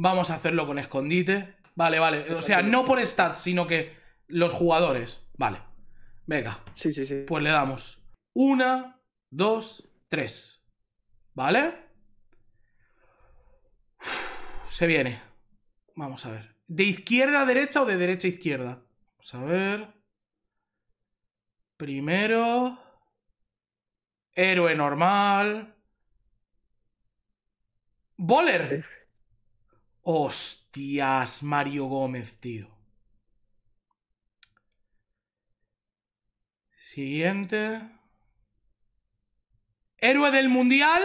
vamos a hacerlo con escondite. Vale, vale. O sea, no por stats, sino que los jugadores. Vale. Venga. Sí, sí, sí. Pues le damos. Una, dos, tres. ¿Vale? se viene. Vamos a ver. ¿De izquierda a derecha o de derecha a izquierda? Vamos a ver. Primero. Héroe normal. Boller. Hostias, Mario Gómez, tío. Siguiente. Héroe del Mundial.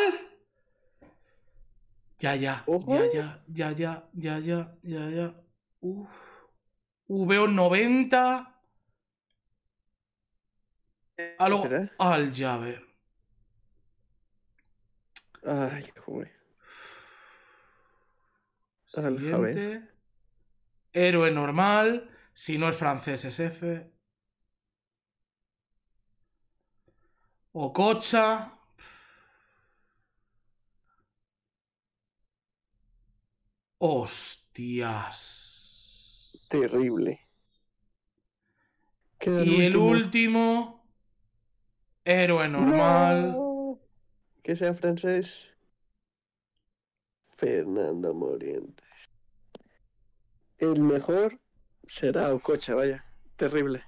Ya, ya, ya, ya, ya, ya, ya, ya, ya, ya. Uf. Veo 90. Algo al llave. Ay, joder. Héroe normal. Si no es francés, es F. Ococha. Hostias. Terrible. y el último. héroe normal. Que sea francés. Fernando Morientes. El mejor será Ococha, vaya. Terrible.